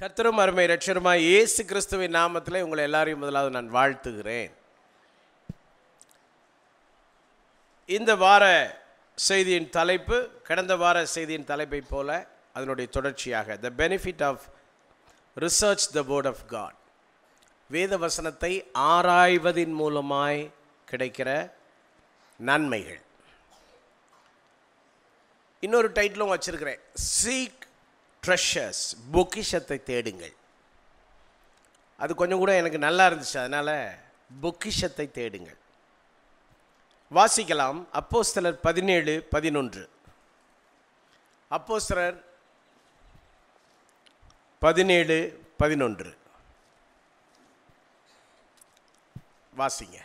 கர்த்தரும் அருமை ரட்சருமாய் இயேசு கிறிஸ்துவின் நாமத்தில் உங்களை எல்லாரையும் முதலாவது நான் வாழ்த்துகிறேன் இந்த வார செய்தியின் தலைப்பு கடந்த வார செய்தியின் தலைப்பை போல அதனுடைய தொடர்ச்சியாக the benefit of research the word of God வேத வசனத்தை ஆராய்வதின் மூலமாய் கிடைக்கிற நன்மைகள் இன்னொரு டைட்டிலும் வச்சுருக்கிறேன் சீக் ட்ரெஷர்ஸ் பொக்கிஷத்தை தேடுங்கள் அது கொஞ்சம் கூட எனக்கு நல்லா இருந்துச்சு அதனால் பொக்கிஷத்தை தேடுங்கள் வாசிக்கலாம் அப்போஸ்தலர் பதினேழு பதினொன்று அப்போஸ்தலர் பதினேழு பதினொன்று வாசிங்க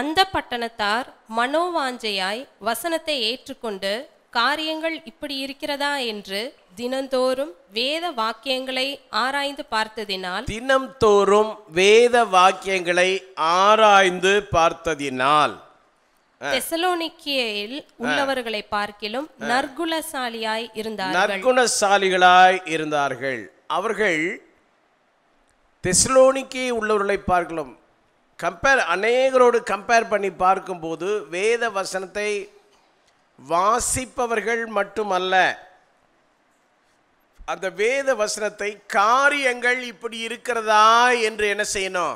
அந்த பட்டணத்தார் மனோவாஞ்சையாய் வசனத்தை ஏற்றுக்கொண்டு காரியங்கள் இப்படி இருக்கிறதா என்று தினந்தோறும் வேத வாக்கியங்களை ஆராய்ந்து பார்த்ததினால் தினந்தோறும் வேத வாக்கியங்களை ஆராய்ந்து பார்த்ததினால் தெசலோனிக்கியில் உள்ளவர்களை பார்க்கிலும் நற்குணசாலியாய் இருந்தார்கள் நற்குணசாலிகளாய் இருந்தார்கள் அவர்கள் தெசலோனிக்கே உள்ளவர்களை பார்க்கலாம் கம்பேர் அநேகரோடு கம்பேர் பண்ணி பார்க்கும்போது வேத வசனத்தை வாசிப்பவர்கள் மட்டுமல்ல அந்த வேத வசனத்தை காரியங்கள் இப்படி இருக்கிறதா என்று என்ன செய்யணும்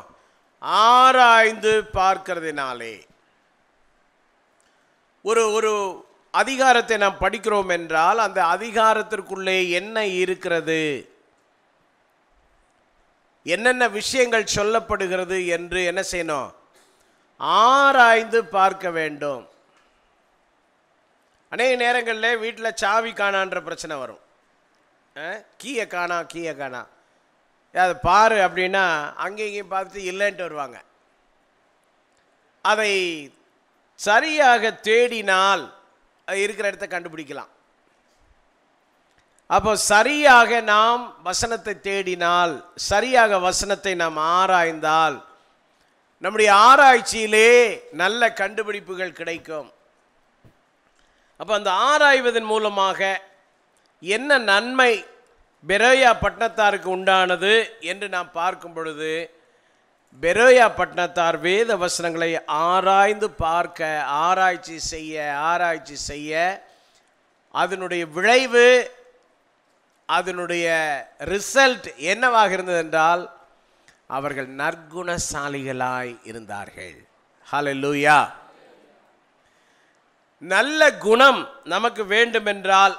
ஆராய்ந்து பார்க்கிறதுனாலே ஒரு ஒரு அதிகாரத்தை நாம் படிக்கிறோம் என்றால் அந்த அதிகாரத்திற்குள்ளே என்ன இருக்கிறது என்னென்ன விஷயங்கள் சொல்லப்படுகிறது என்று என்ன செய்யணும் ஆராய்ந்து பார்க்க வேண்டும் அநேக நேரங்களில் வீட்டில் சாவி காணான்ற பிரச்சனை வரும் கீயை காணா கீயை காணா அதை பாரு அப்படின்னா அங்கேயும் பார்த்து இல்லைன்ட்டு வருவாங்க அதை சரியாக தேடினால் அது இருக்கிற இடத்த கண்டுபிடிக்கலாம் அப்போ சரியாக நாம் வசனத்தை தேடினால் சரியாக வசனத்தை நாம் ஆராய்ந்தால் நம்முடைய ஆராய்ச்சியிலே நல்ல கண்டுபிடிப்புகள் கிடைக்கும் அப்போ அந்த ஆராய்வதன் மூலமாக என்ன நன்மை பெரோயா பட்டணத்தாருக்கு உண்டானது என்று நாம் பார்க்கும் பொழுது பெரோயா பட்டணத்தார் வேத வசனங்களை ஆராய்ந்து பார்க்க ஆராய்ச்சி செய்ய ஆராய்ச்சி செய்ய அதனுடைய விளைவு அதனுடைய ரிசல்ட் என்னவாக இருந்தது என்றால் அவர்கள் நற்குணசாலிகளாய் இருந்தார்கள் ஹலோ லூயா நல்ல குணம் நமக்கு வேண்டுமென்றால்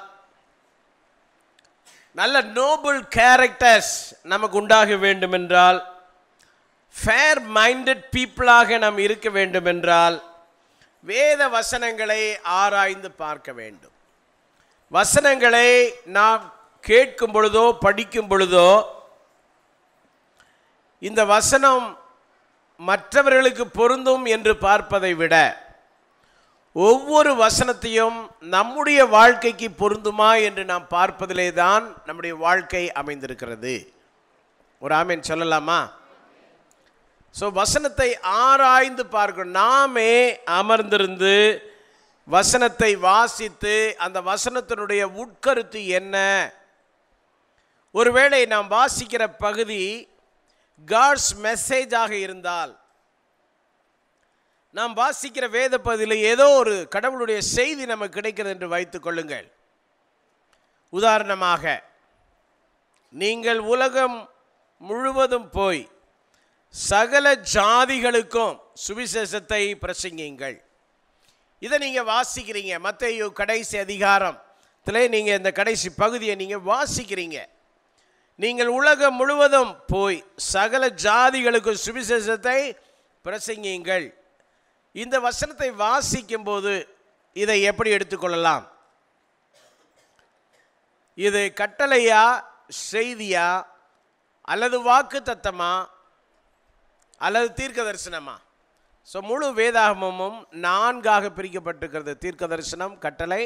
நல்ல நோபிள் கேரக்டர்ஸ் நமக்கு உண்டாக வேண்டுமென்றால் ஃபேர் மைண்டட் பீப்புளாக நாம் இருக்க வேண்டுமென்றால் வேத வசனங்களை ஆராய்ந்து பார்க்க வேண்டும் வசனங்களை நாம் கேட்கும் பொழுதோ படிக்கும் பொழுதோ இந்த வசனம் மற்றவர்களுக்கு பொருந்தும் என்று பார்ப்பதை விட ஒவ்வொரு வசனத்தையும் நம்முடைய வாழ்க்கைக்கு பொருந்துமா என்று நாம் பார்ப்பதிலே தான் நம்முடைய வாழ்க்கை அமைந்திருக்கிறது ஒரு ஆமீன் சொல்லலாமா ஸோ வசனத்தை ஆராய்ந்து பார்க்கணும் நாமே அமர்ந்திருந்து வசனத்தை வாசித்து அந்த வசனத்தினுடைய உட்கருத்து என்ன ஒருவேளை நாம் வாசிக்கிற பகுதி காட்ஸ் மெசேஜாக இருந்தால் நாம் வாசிக்கிற வேத பகுதியில் ஏதோ ஒரு கடவுளுடைய செய்தி நமக்கு கிடைக்கிறது என்று வைத்துக் கொள்ளுங்கள் உதாரணமாக நீங்கள் உலகம் முழுவதும் போய் சகல ஜாதிகளுக்கும் சுவிசேஷத்தை பிரசங்கிங்கள் இதை நீங்கள் வாசிக்கிறீங்க மத்தையு கடைசி அதிகாரத்தில் நீங்கள் இந்த கடைசி பகுதியை நீங்கள் வாசிக்கிறீங்க நீங்கள் உலகம் முழுவதும் போய் சகல ஜாதிகளுக்கு சுவிசேஷத்தை பிரசங்கிங்கள் இந்த வசனத்தை வாசிக்கும் போது இதை எப்படி எடுத்துக்கொள்ளலாம் இது கட்டளையா செய்தியா அல்லது வாக்கு தத்தமா அல்லது தீர்க்க தரிசனமா ஸோ முழு வேதாகமமும் நான்காக பிரிக்கப்பட்டிருக்கிறது தீர்க்க தரிசனம் கட்டளை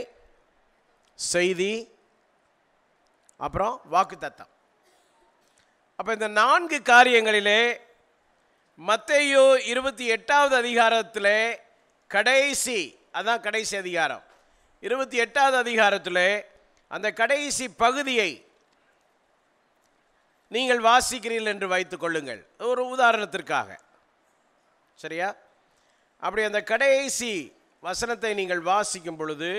செய்தி அப்புறம் வாக்கு தத்தம் அப்போ இந்த நான்கு காரியங்களிலே மத்தையோ இருபத்தி எட்டாவது அதிகாரத்தில் கடைசி அதான் கடைசி அதிகாரம் இருபத்தி எட்டாவது அதிகாரத்தில் அந்த கடைசி பகுதியை நீங்கள் வாசிக்கிறீர்கள் என்று வைத்துக் கொள்ளுங்கள் ஒரு உதாரணத்திற்காக சரியா அப்படி அந்த கடைசி வசனத்தை நீங்கள் வாசிக்கும் பொழுது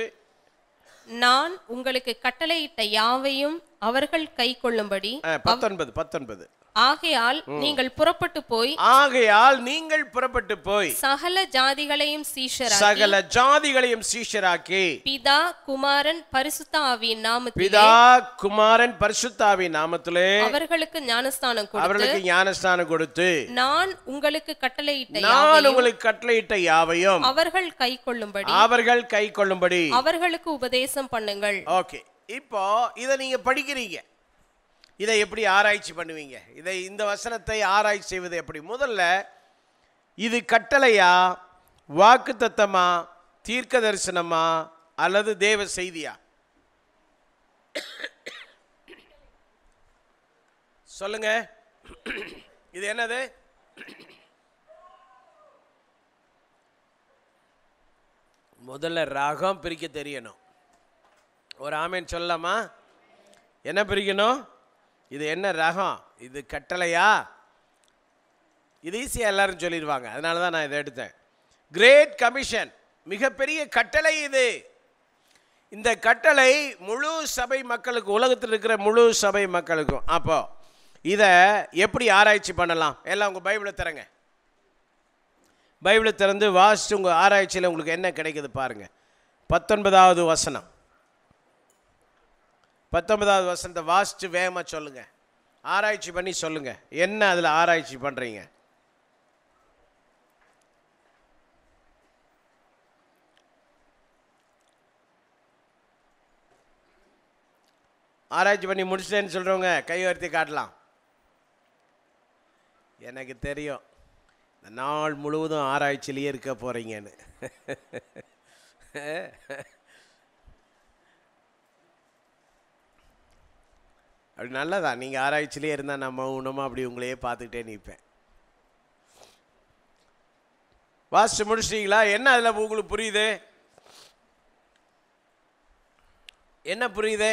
நான் உங்களுக்கு கட்டளையிட்ட யாவையும் அவர்கள் கை கொள்ளும்படி பத்தொன்பது பத்தொன்பது ஆகையால் நீங்கள் புறப்பட்டு போய் ஆகையால் நீங்கள் புறப்பட்டு போய் சகல ஜாதிகளையும் சீஷராக்கி சகல ஜாதிகளையும் சீஷராக்கி பிதா குமாரன் பரிசுத்த ஆவியின் நாமத்திலே பிதா குமாரன் பரிசுத்த ஆவியின் நாமத்திலே அவர்களுக்கு ஞானஸ்தானம் கொடுத்து அவர்களுக்கு ஞானஸ்தானம் கொடுத்து நான் உங்களுக்கு கட்டளையிட்ட நான் உங்களுக்கு கட்டளையிட்ட யாவையும் அவர்கள் கைக்கொள்ளும்படி அவர்கள் கைக்கொள்ளும்படி அவர்களுக்கு உபதேசம் பண்ணுங்கள் ஓகே இப்போ இதை நீங்க படிக்கிறீங்க இதை எப்படி ஆராய்ச்சி பண்ணுவீங்க இதை இந்த வசனத்தை ஆராய்ச்சி செய்வது எப்படி முதல்ல இது கட்டளையா வாக்கு தத்தமா தீர்க்க தரிசனமா அல்லது தேவ செய்தியா சொல்லுங்க இது என்னது முதல்ல ராகம் பிரிக்க தெரியணும் ஒரு ஆமேன் சொல்லலாமா என்ன பிரிக்கணும் இது என்ன ரகம் இது கட்டளையா இது ஈஸியாக எல்லாரும் சொல்லிடுவாங்க அதனால தான் நான் இதை எடுத்தேன் கிரேட் கமிஷன் மிகப்பெரிய கட்டளை இது இந்த கட்டளை முழு சபை மக்களுக்கு உலகத்தில் இருக்கிற முழு சபை மக்களுக்கும் அப்போ இதை எப்படி ஆராய்ச்சி பண்ணலாம் எல்லாம் உங்கள் பைபிளை திறங்க பைபிளை திறந்து வாசித்து உங்கள் ஆராய்ச்சியில் உங்களுக்கு என்ன கிடைக்குது பாருங்கள் பத்தொன்பதாவது வசனம் பத்தொன்பதாவது வசனத்தை வாசித்து வேகமாக சொல்லுங்கள் ஆராய்ச்சி பண்ணி சொல்லுங்கள் என்ன அதில் ஆராய்ச்சி பண்ணுறீங்க ஆராய்ச்சி பண்ணி முடிச்சிட்டேன்னு சொல்கிறவங்க கை காட்டலாம் எனக்கு தெரியும் இந்த நாள் முழுவதும் ஆராய்ச்சியிலேயே இருக்க போகிறீங்கன்னு அப்படி நல்லதா நீங்கள் ஆராய்ச்சியிலே இருந்தால் நம்ம மௌனமாக அப்படி உங்களையே பார்த்துக்கிட்டே நிற்பேன் வாசிச்சு முடிச்சிட்டிங்களா என்ன அதில் உங்களுக்கு புரியுது என்ன புரியுது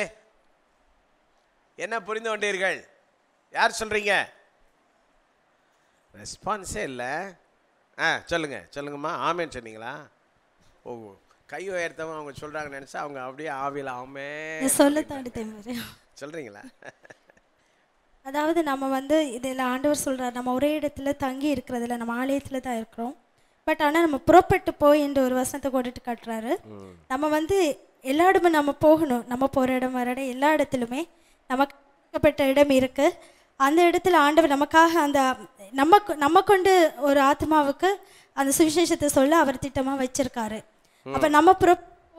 என்ன புரிந்து கொண்டீர்கள் யார் சொல்கிறீங்க ரெஸ்பான்ஸே இல்லை ஆ சொல்லுங்கள் சொல்லுங்கம்மா ஆமேன்னு சொன்னீங்களா ஓ கை உயர்த்தவங்க அவங்க சொல்கிறாங்கன்னு நினச்சா அவங்க அப்படியே ஆவியில் ஆமே சொல்ல தாண்டி சொல்றீங்களா அதாவது நம்ம வந்து இதில் ஆண்டவர் சொல்கிறார் நம்ம ஒரே இடத்துல தங்கி இருக்கிறதுல நம்ம ஆலயத்தில் தான் இருக்கிறோம் பட் ஆனால் நம்ம புறப்பட்டு போய் என்ற ஒரு வசனத்தை கொண்டுட்டு காட்டுறாரு நம்ம வந்து எல்லா இடமும் நம்ம போகணும் நம்ம போகிற இடம் வர இடம் எல்லா இடத்துலுமே நமக்குப்பட்ட இடம் இருக்குது அந்த இடத்துல ஆண்டவர் நமக்காக அந்த நம்ம நம்ம கொண்டு ஒரு ஆத்மாவுக்கு அந்த சுவிசேஷத்தை சொல்ல அவர் திட்டமாக வச்சிருக்காரு அப்போ நம்ம புற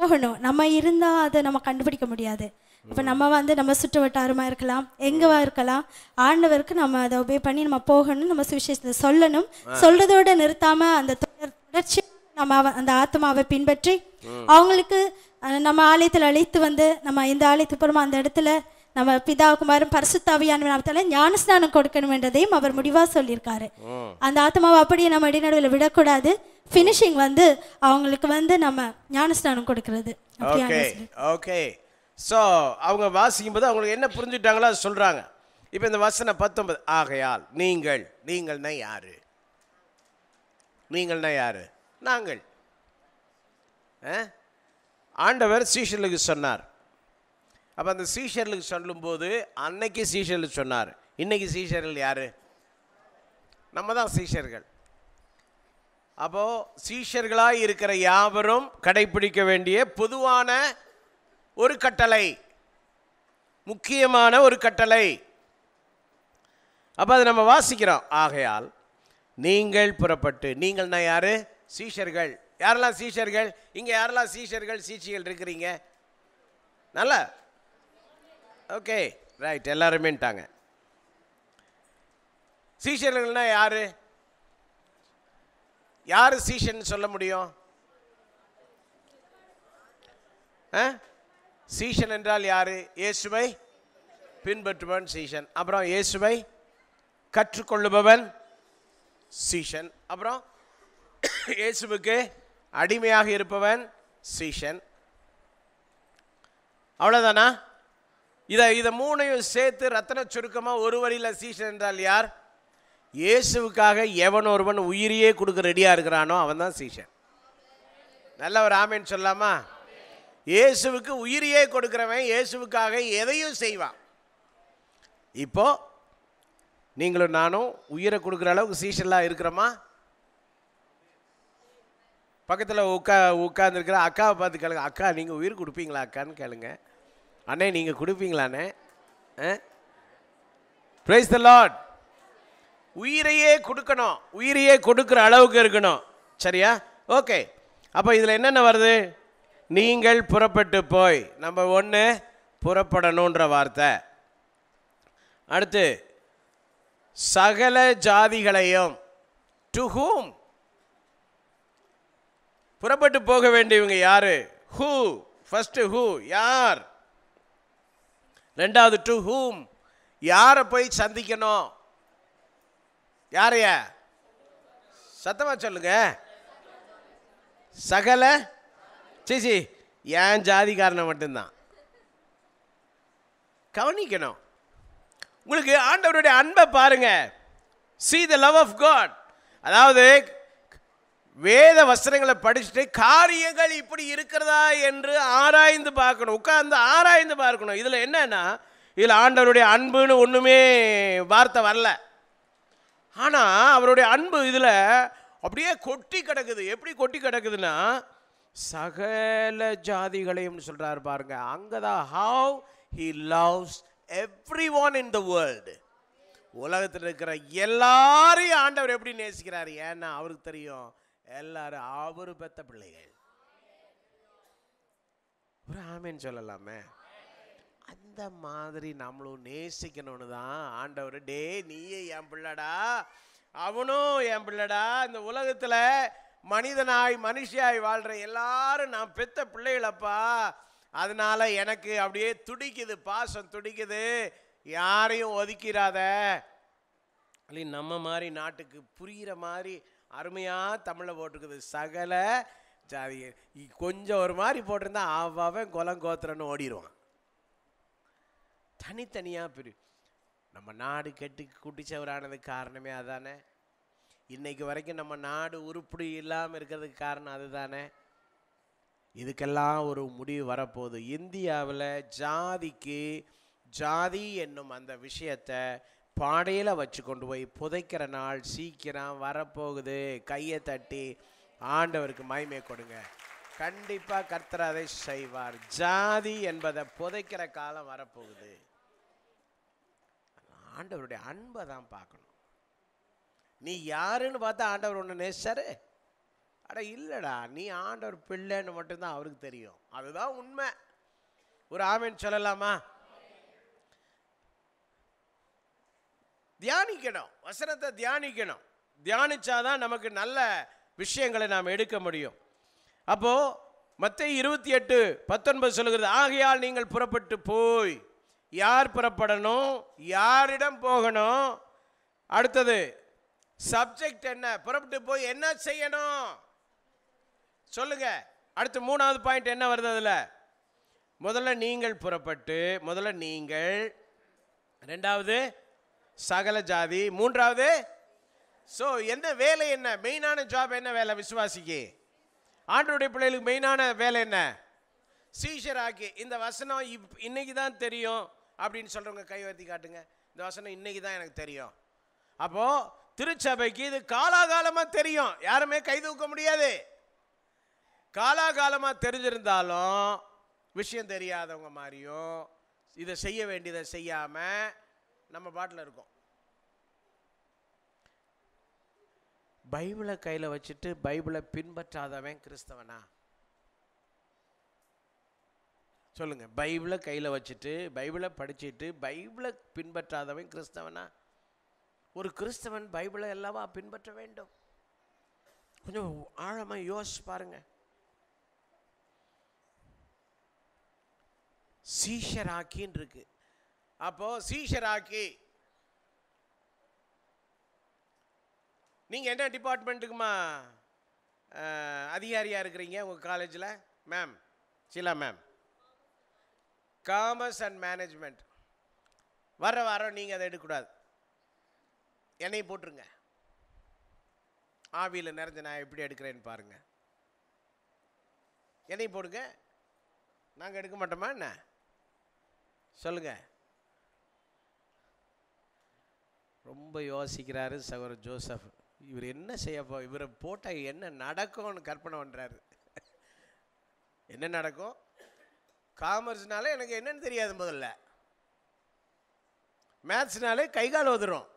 போகணும் நம்ம இருந்தால் அதை நம்ம கண்டுபிடிக்க முடியாது இப்போ நம்ம வந்து நம்ம சுற்று வட்டாரமாக இருக்கலாம் எங்கவா இருக்கலாம் ஆண்டவருக்கு நம்ம அதை ஒபே பண்ணி நம்ம போகணும் நம்ம சுவிசேஷத்தை சொல்லணும் சொல்றதோட நிறுத்தாம அந்த தொடர்ச்சி நம்ம அந்த ஆத்மாவை பின்பற்றி அவங்களுக்கு நம்ம ஆலயத்தில் அழைத்து வந்து நம்ம இந்த ஆலயத்துக்கு அப்புறமா அந்த இடத்துல நம்ம பிதா குமாரும் பரிசுத்தாவியான நாமத்தால ஞானஸ்நானம் கொடுக்கணும் என்றதையும் அவர் முடிவா சொல்லியிருக்காரு அந்த ஆத்மாவை அப்படியே நம்ம இடைநடுவில் விடக்கூடாது ஃபினிஷிங் வந்து அவங்களுக்கு வந்து நம்ம ஞானஸ்நானம் கொடுக்கறது ஓகே ஸோ அவங்க வாசிக்கும் போது அவங்களுக்கு என்ன புரிஞ்சுட்டாங்களோ அதை சொல்கிறாங்க இப்போ இந்த வசனம் பத்தொன்பது ஆகையால் நீங்கள் நீங்கள்னா யார் நீங்கள்னா யார் நாங்கள் ஆண்டவர் சீஷர்களுக்கு சொன்னார் அப்போ அந்த சீஷர்களுக்கு சொல்லும்போது அன்னைக்கு சீஷர்களுக்கு சொன்னார் இன்றைக்கி சீஷர்கள் யார் நம்ம தான் சீஷர்கள் அப்போது சீஷர்களாக இருக்கிற யாவரும் கடைபிடிக்க வேண்டிய பொதுவான ஒரு கட்டளை முக்கியமான ஒரு கட்டளை அப்போ அதை நம்ம வாசிக்கிறோம் ஆகையால் நீங்கள் புறப்பட்டு நீங்கள்னா யார் சீஷர்கள் யாரெல்லாம் சீஷர்கள் இங்கே யாரெல்லாம் சீஷர்கள் சீச்சிகள் இருக்கிறீங்க நல்ல ஓகே ரைட் எல்லாருமேட்டாங்க சீஷர்கள்னா யார் யார் சீஷன் சொல்ல முடியும் ஆ சீஷன் என்றால் யார் இயேசுவை பின்பற்றுபவன் சீஷன் அப்புறம் இயேசுவை கற்றுக்கொள்ளுபவன் சீஷன் அப்புறம் இயேசுவுக்கு அடிமையாக இருப்பவன் சீசன் அவ்வளோதானா இதை இதை மூணையும் சேர்த்து ரத்தன சுருக்கமாக ஒரு வழியில் சீஷன் என்றால் யார் இயேசுவுக்காக எவன் ஒருவன் உயிரியே கொடுக்க ரெடியாக இருக்கிறானோ அவன் தான் சீசன் நல்ல ஒரு ஆமைன்னு சொல்லாமா இயேசுவுக்கு உயிரியே கொடுக்குறவன் இயேசுவுக்காக எதையும் செய்வான் இப்போ நீங்களும் நானும் உயிரை கொடுக்குற அளவுக்கு சீசலாக இருக்கிறோமா பக்கத்தில் உட்கா உட்காந்துருக்கிற அக்காவை பார்த்து கேளுங்க அக்கா நீங்கள் உயிர் கொடுப்பீங்களா அக்கான்னு கேளுங்க அண்ணே நீங்கள் கொடுப்பீங்களாண்ணே பிரைஸ் த லாட் உயிரையே கொடுக்கணும் உயிரையே கொடுக்குற அளவுக்கு இருக்கணும் சரியா ஓகே அப்போ இதில் என்னென்ன வருது நீங்கள் புறப்பட்டு போய் நம்ம ஒன்று புறப்படணுன்ற வார்த்தை அடுத்து சகல ஜாதிகளையும் டு ஹூம் புறப்பட்டு போக வேண்டியவங்க யார் ஹூ ஃபஸ்ட்டு ஹூ யார் ரெண்டாவது டு ஹூம் யாரை போய் சந்திக்கணும் யாரைய சத்தமாக சொல்லுங்க சகல சிசி ஏன் ஜாதிக்காரனை மட்டும்தான் கவனிக்கணும் உங்களுக்கு ஆண்டவருடைய அன்பை பாருங்க see the love of God அதாவது வேத வஸ்திரங்களை படிச்சுட்டு காரியங்கள் இப்படி இருக்கிறதா என்று ஆராய்ந்து பார்க்கணும் உட்கார்ந்து ஆராய்ந்து பார்க்கணும் இதில் என்னன்னா இதில் ஆண்டவருடைய அன்புன்னு ஒன்றுமே வார்த்தை வரல ஆனால் அவருடைய அன்பு இதில் அப்படியே கொட்டி கிடக்குது எப்படி கொட்டி கிடக்குதுன்னா சகல ஜாதிகளையும் சொல்றார் பாருங்க அங்கதான் how he loves everyone in the world உலகத்தில் இருக்கிற எல்லாரையும் ஆண்டவர் எப்படி நேசிக்கிறார் ஏன்னா அவருக்கு தெரியும் எல்லாரும் அவர் பெத்த பிள்ளைகள் ஒரு ஆமேன்னு சொல்லலாமே அந்த மாதிரி நம்மளும் நேசிக்கணும்னு தான் ஆண்டவர் டே நீயே என் பிள்ளடா அவனும் என் பிள்ளடா இந்த உலகத்தில் மனிதனாய் மனுஷியாய் வாழ்கிற எல்லாரும் நான் பெத்த பிள்ளைகளப்பா அதனால் எனக்கு அப்படியே துடிக்குது பாசம் துடிக்குது யாரையும் ஒதுக்கிறாத அப்படி நம்ம மாதிரி நாட்டுக்கு புரிகிற மாதிரி அருமையாக தமிழை போட்டிருக்குது சகல ஜாதி கொஞ்சம் ஒரு மாதிரி போட்டிருந்தா அவன் குலங்கோத்திரன்னு ஓடிடுவான் தனித்தனியாக பிரி நம்ம நாடு கெட்டு குட்டிச்சவரானது காரணமே அதானே இன்றைக்கு வரைக்கும் நம்ம நாடு உருப்படி இல்லாமல் இருக்கிறதுக்கு காரணம் அதுதானே இதுக்கெல்லாம் ஒரு முடிவு வரப்போகுது இந்தியாவில் ஜாதிக்கு ஜாதி என்னும் அந்த விஷயத்தை பாடையில் வச்சு கொண்டு போய் புதைக்கிற நாள் சீக்கிரம் வரப்போகுது கையை தட்டி ஆண்டவருக்கு மயமே கொடுங்க கண்டிப்பாக கர்த்தர் அதை செய்வார் ஜாதி என்பதை புதைக்கிற காலம் வரப்போகுது ஆண்டவருடைய அன்பை தான் பார்க்கணும் நீ யாருன்னு பார்த்தா ஆண்டவர் ஒன்று நேசிச்சாரு அட இல்லைடா நீ ஆண்டவர் பிள்ளைன்னு மட்டும்தான் அவருக்கு தெரியும் அதுதான் உண்மை ஒரு ஆமேன்னு சொல்லலாமா தியானிக்கணும் வசனத்தை தியானிக்கணும் தியானிச்சாதான் நமக்கு நல்ல விஷயங்களை நாம் எடுக்க முடியும் அப்போது மற்ற இருபத்தி எட்டு பத்தொன்பது சொல்லுகிறது ஆகையால் நீங்கள் புறப்பட்டு போய் யார் புறப்படணும் யாரிடம் போகணும் அடுத்தது சப்ஜெக்ட் என்ன புறப்பட்டு போய் என்ன செய்யணும் சொல்லுங்க அடுத்து மூணாவது பாயிண்ட் என்ன வருது அதில் முதல்ல நீங்கள் புறப்பட்டு முதல்ல நீங்கள் ரெண்டாவது சகல ஜாதி மூன்றாவது ஸோ எந்த வேலை என்ன மெயினான ஜாப் என்ன வேலை விசுவாசிக்கு ஆண்டோடைய பிள்ளைகளுக்கு மெயினான வேலை என்ன ஆக்கி இந்த வசனம் இப் இன்னைக்கு தான் தெரியும் அப்படின்னு சொல்கிறவங்க கைவர்த்தி காட்டுங்க இந்த வசனம் இன்னைக்கு தான் எனக்கு தெரியும் அப்போது திருச்சபைக்கு இது காலாகாலமாக தெரியும் யாருமே கை தூக்க முடியாது காலாகாலமாக தெரிஞ்சிருந்தாலும் விஷயம் தெரியாதவங்க மாதிரியும் இதை செய்ய வேண்டியதை செய்யாமல் நம்ம பாட்டில் இருக்கோம் பைபிளை கையில் வச்சுட்டு பைபிளை பின்பற்றாதவன் கிறிஸ்தவனா சொல்லுங்கள் பைபிளை கையில் வச்சுட்டு பைபிளை படிச்சுட்டு பைபிளை பின்பற்றாதவன் கிறிஸ்தவனா ஒரு கிறிஸ்தவன் பைபிளை எல்லாவா பின்பற்ற வேண்டும் கொஞ்சம் ஆழமாக யோசிச்சு பாருங்க சீஷராக்கின் இருக்கு அப்போ சீஷராக்கி நீங்கள் என்ன டிபார்ட்மெண்ட்டுக்குமா அதிகாரியாக இருக்கிறீங்க உங்கள் காலேஜில் மேம் சிலா மேம் காமர்ஸ் அண்ட் மேனேஜ்மெண்ட் வர வாரம் நீங்கள் அதை எடுக்கக்கூடாது எண்ணெய் போட்டுருங்க ஆவியில் நிறைஞ்ச நான் எப்படி எடுக்கிறேன்னு பாருங்கள் எண்ணெய் போடுங்க நாங்கள் எடுக்க மாட்டோமா என்ன சொல்லுங்கள் ரொம்ப யோசிக்கிறாரு சகோதர ஜோசப் இவர் என்ன செய்ய போ இவரை போட்டால் என்ன நடக்கும்னு கற்பனை பண்ணுறாரு என்ன நடக்கும் காமர்ஸ்னால எனக்கு என்னன்னு தெரியாது முதல்ல மேத்ஸ்னாலே கைகால் உதறும்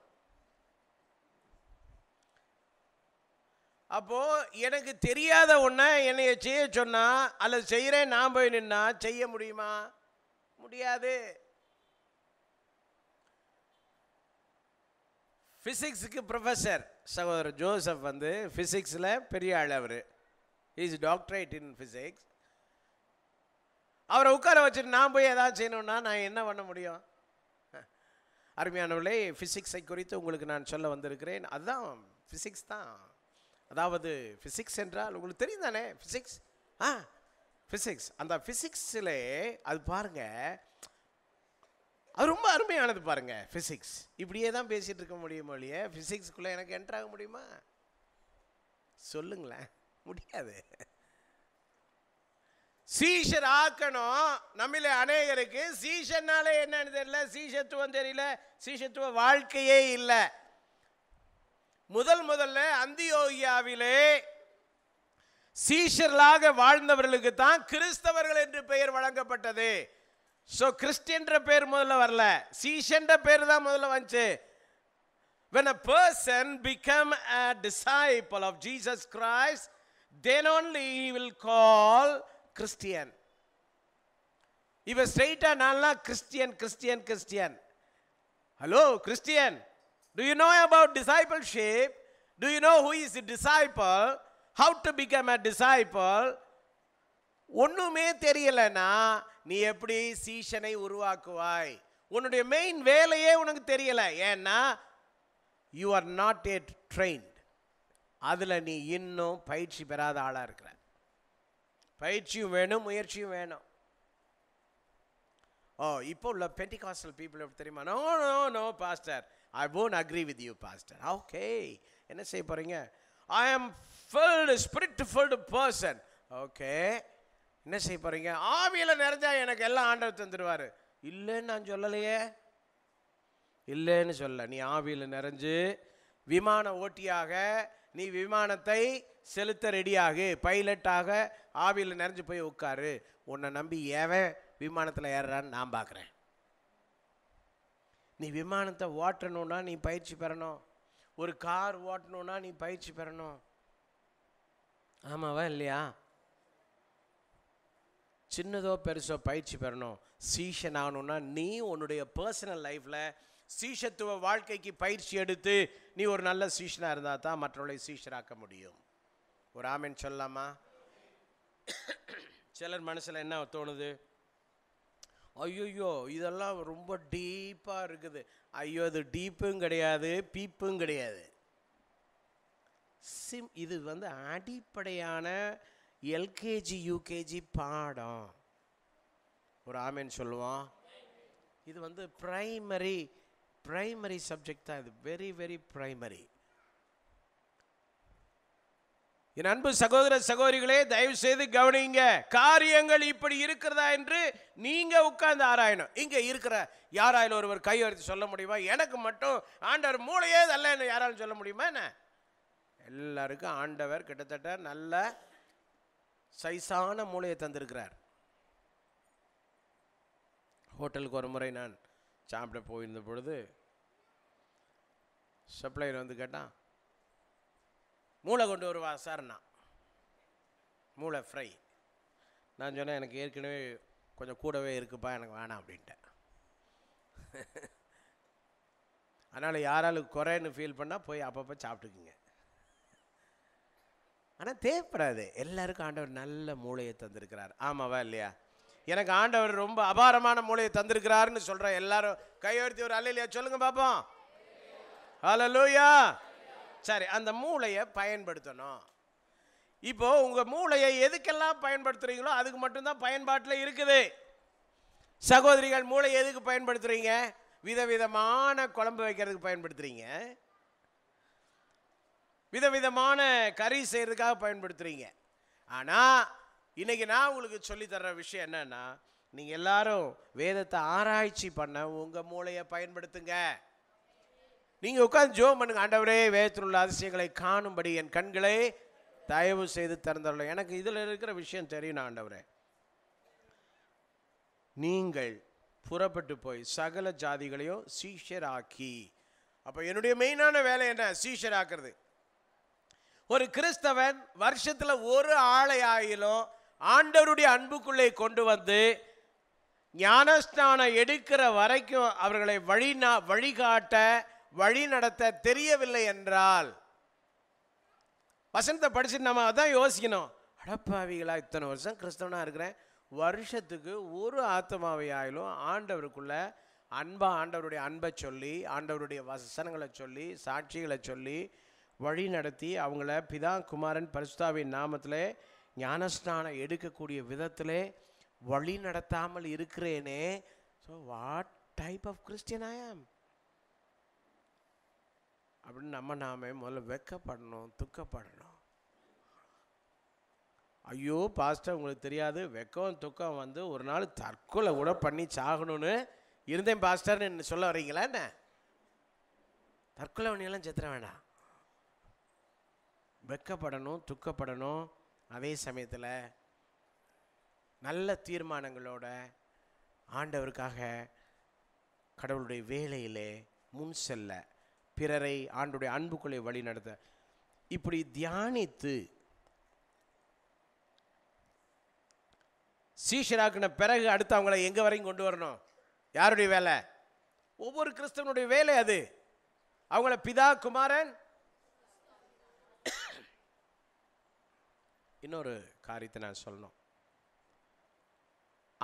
அப்போது எனக்கு தெரியாத ஒன்றை என்னைய செய்ய சொன்னால் அல்லது செய்கிறேன் நான் போய் நின்னா செய்ய முடியுமா முடியாது ஃபிசிக்ஸுக்கு ப்ரொஃபஸர் சகோதரர் ஜோசப் வந்து ஃபிசிக்ஸில் பெரிய ஆள் அவர் இஸ் டாக்டரேட் இன் ஃபிசிக்ஸ் அவரை உட்கார வச்சுட்டு நான் போய் எதாவது செய்யணும்னா நான் என்ன பண்ண முடியும் அருமையானவர்களே ஃபிசிக்ஸை குறித்து உங்களுக்கு நான் சொல்ல வந்திருக்கிறேன் அதுதான் ஃபிசிக்ஸ் தான் அதாவது ஃபிசிக்ஸ் என்றால் உங்களுக்கு தெரியும் தானே ஃபிசிக்ஸ் ஆ ஃபிசிக்ஸ் அந்த ஃபிசிக்ஸில் அது பாருங்கள் அது ரொம்ப அருமையானது பாருங்கள் ஃபிசிக்ஸ் இப்படியே தான் பேசிகிட்டு இருக்க முடியும் ஒழிய ஃபிசிக்ஸ்குள்ளே எனக்கு என்ட்ராக முடியுமா சொல்லுங்களேன் முடியாது சீஷர் ஆக்கணும் நம்மள அநேகருக்கு சீஷன்னாலே என்னன்னு தெரியல சீஷத்துவம் தெரியல சீஷத்துவ வாழ்க்கையே இல்லை முதல் முதல்ல அந்தியோகியாவிலே சீஷர்களாக வாழ்ந்தவர்களுக்கு தான் கிறிஸ்தவர்கள் என்று பெயர் வழங்கப்பட்டது ஸோ கிறிஸ்டியன்ற பேர் முதல்ல வரல சீஷன்ற பேர் தான் முதல்ல வந்துச்சு when a person become a disciple of jesus christ then only he will call christian இவன் ஸ்ட்ரெயிட்டாக நான்லாம் Christian Christian Christian hello Christian Do you know about discipleship? Do you know who is a disciple? How to become a disciple? ஒன்றுமே தெரியலைன்னா நீ எப்படி சீஷனை உருவாக்குவாய் உன்னுடைய main வேலையே உனக்கு தெரியலை ஏன்னா you are not yet trained அதில் நீ இன்னும் பயிற்சி பெறாத ஆளாக இருக்கிற பயிற்சியும் வேணும் முயற்சியும் வேணும் ஓ இப்போ உள்ள பென்டிகாஸ்டல் பீப்புள் எப்படி தெரியுமா no no no pastor I won't agree with you pastor okay என்ன செய்ய போகிறீங்க I am filled spirit filled person okay என்ன செய்ய போகிறீங்க ஆவியில் நிறைஞ்சா எனக்கு எல்லாம் ஆண்டவர் தந்துடுவார் இல்லைன்னு நான் சொல்லலையே இல்லைன்னு சொல்ல நீ ஆவியில் நிறைஞ்சு விமான ஓட்டியாக நீ விமானத்தை செலுத்த ரெடியாகு பைலட்டாக ஆவியில் நிறைஞ்சு போய் உட்காரு உன்னை நம்பி ஏவன் விமானத்தில் ஏறுறான்னு நான் பார்க்குறேன் நீ விமானத்தை ஓட்டணும்னா நீ பயிற்சி பெறணும் ஒரு கார் ஓட்டணுன்னா நீ பயிற்சி பெறணும் ஆமாவா இல்லையா சின்னதோ பெருசோ பயிற்சி பெறணும் சீஷன் ஆகணும்னா நீ உன்னுடைய பர்சனல் லைஃப்பில் சீஷத்துவ வாழ்க்கைக்கு பயிற்சி எடுத்து நீ ஒரு நல்ல சீஷனாக இருந்தால் தான் மற்றவர்களை சீஷராக்க முடியும் ஒரு ஆமென் சொல்லலாமா சிலர் மனசில் என்ன தோணுது ஐயோயோ இதெல்லாம் ரொம்ப டீப்பாக இருக்குது ஐயோ அது டீப்பும் கிடையாது பீப்பும் கிடையாது சிம் இது வந்து அடிப்படையான எல்கேஜி யூகேஜி பாடம் ஒரு ஆமேன் சொல்லுவோம் இது வந்து ப்ரைமரி ப்ரைமரி சப்ஜெக்ட் தான் இது வெரி வெரி ப்ரைமரி என் அன்பு சகோதர சகோதரிகளே தயவு செய்து கவனிங்க காரியங்கள் இப்படி இருக்கிறதா என்று நீங்க உட்கார்ந்து ஆராயணும் இங்க இருக்கிற யாராயில் ஒருவர் கை வரைத்து சொல்ல முடியுமா எனக்கு மட்டும் ஆண்டவர் மூளையே அல்ல என்ன யாராலும் சொல்ல முடியுமா என்ன எல்லாருக்கும் ஆண்டவர் கிட்டத்தட்ட நல்ல சைஸான மூளையை தந்திருக்கிறார் ஹோட்டலுக்கு ஒரு முறை நான் சாப்பிட போயிருந்த பொழுது சப்ளையர் வந்து கேட்டான் மூளை கொண்டு வருவா சார் நான் மூளை ஃப்ரை நான் சொன்னேன் எனக்கு ஏற்கனவே கொஞ்சம் கூடவே இருக்குப்பா எனக்கு வேணாம் அப்படின்ட்டேன் அதனால் யாராலும் குறைன்னு ஃபீல் பண்ணால் போய் அப்பப்போ சாப்பிட்டுக்குங்க ஆனால் தேவைப்படாது எல்லாருக்கும் ஆண்டவர் நல்ல மூளையை தந்திருக்கிறார் ஆமாவா இல்லையா எனக்கு ஆண்டவர் ரொம்ப அபாரமான மூளையை தந்திருக்கிறாருன்னு சொல்கிறேன் எல்லாரும் கையெழுத்தி ஒரு அல்லையா சொல்லுங்கள் பார்ப்போம் ஹலோ லூயா சரி அந்த மூளையை பயன்படுத்தணும் இப்போது உங்கள் மூளையை எதுக்கெல்லாம் பயன்படுத்துகிறீங்களோ அதுக்கு மட்டும்தான் பயன்பாட்டில் இருக்குது சகோதரிகள் மூளை எதுக்கு பயன்படுத்துகிறீங்க விதவிதமான குழம்பு வைக்கிறதுக்கு பயன்படுத்துகிறீங்க விதவிதமான கறி செய்கிறதுக்காக பயன்படுத்துகிறீங்க ஆனால் இன்றைக்கி நான் உங்களுக்கு சொல்லித்தர்ற விஷயம் என்னென்னா நீங்கள் எல்லாரும் வேதத்தை ஆராய்ச்சி பண்ண உங்கள் மூளையை பயன்படுத்துங்க நீங்கள் உட்காந்து ஜோம் பண்ணுங்க ஆண்டவரே வேதத்தில் உள்ள அதிசயங்களை காணும்படி என் கண்களை தயவு செய்து திறந்தரல எனக்கு இதில் இருக்கிற விஷயம் தெரியும் ஆண்டவரே நீங்கள் புறப்பட்டு போய் சகல ஜாதிகளையும் சீஷராக்கி அப்போ என்னுடைய மெயினான வேலை என்ன சீஷராக்குறது ஒரு கிறிஸ்தவன் வருஷத்தில் ஒரு ஆளை ஆயிலும் ஆண்டவருடைய அன்புக்குள்ளே கொண்டு வந்து ஞானஸ்தானம் எடுக்கிற வரைக்கும் அவர்களை வழி வழிகாட்ட வழி நடத்த தெரியவில்லை என்றால் வசந்த படிச்சுட்டு நம்ம அதான் யோசிக்கணும் அடப்பாவிகளா இத்தனை வருஷம் கிறிஸ்தவனாக இருக்கிறேன் வருஷத்துக்கு ஒரு ஆயிலும் ஆண்டவருக்குள்ள அன்பா ஆண்டவருடைய அன்பை சொல்லி ஆண்டவருடைய வசனங்களை சொல்லி சாட்சிகளை சொல்லி வழி நடத்தி அவங்கள பிதா குமாரன் பரிசுதாவின் நாமத்தில் ஞானஸ்நானம் எடுக்கக்கூடிய விதத்தில் வழி நடத்தாமல் இருக்கிறேனே so what type of Christian I am அப்படின்னு நம்ம நாமே முதல்ல வெக்கப்படணும் துக்கப்படணும் ஐயோ பாஸ்டர் உங்களுக்கு தெரியாது வெக்கம் துக்கம் வந்து ஒரு நாள் தற்கொலை கூட பண்ணி சாகணும்னு இருந்தேன் பாஸ்டர்னு சொல்ல வரீங்களா என்ன தற்கொலை பண்ணியெல்லாம் செத்துற வேண்டாம் வெக்கப்படணும் துக்கப்படணும் அதே சமயத்தில் நல்ல தீர்மானங்களோட ஆண்டவருக்காக கடவுளுடைய வேலையிலே முன் செல்ல பிறரை ஆண்டுடைய அன்புக்குள்ளே வழி நடத்த இப்படி தியானித்து சீஷராக்கின பிறகு அடுத்து அவங்களை எங்கே வரையும் கொண்டு வரணும் யாருடைய வேலை ஒவ்வொரு கிறிஸ்தவனுடைய வேலை அது அவங்கள பிதா குமாரன் இன்னொரு காரியத்தை நான் சொல்லணும்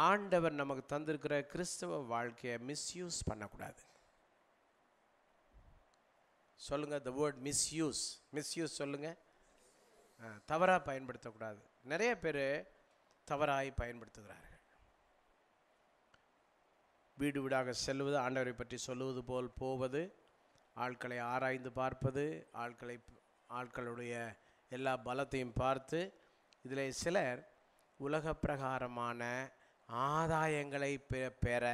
ஆண்டவர் நமக்கு தந்திருக்கிற கிறிஸ்தவ வாழ்க்கையை மிஸ்யூஸ் பண்ணக்கூடாது சொல்லுங்கள் த வேர்ட் மிஸ்யூஸ் மிஸ்யூஸ் சொல்லுங்கள் தவறாக பயன்படுத்தக்கூடாது நிறைய பேர் தவறாய் பயன்படுத்துகிறார்கள் வீடு வீடாக செல்வது ஆண்டவரை பற்றி சொல்லுவது போல் போவது ஆட்களை ஆராய்ந்து பார்ப்பது ஆட்களை ஆட்களுடைய எல்லா பலத்தையும் பார்த்து இதில் சிலர் உலக பிரகாரமான ஆதாயங்களை பெற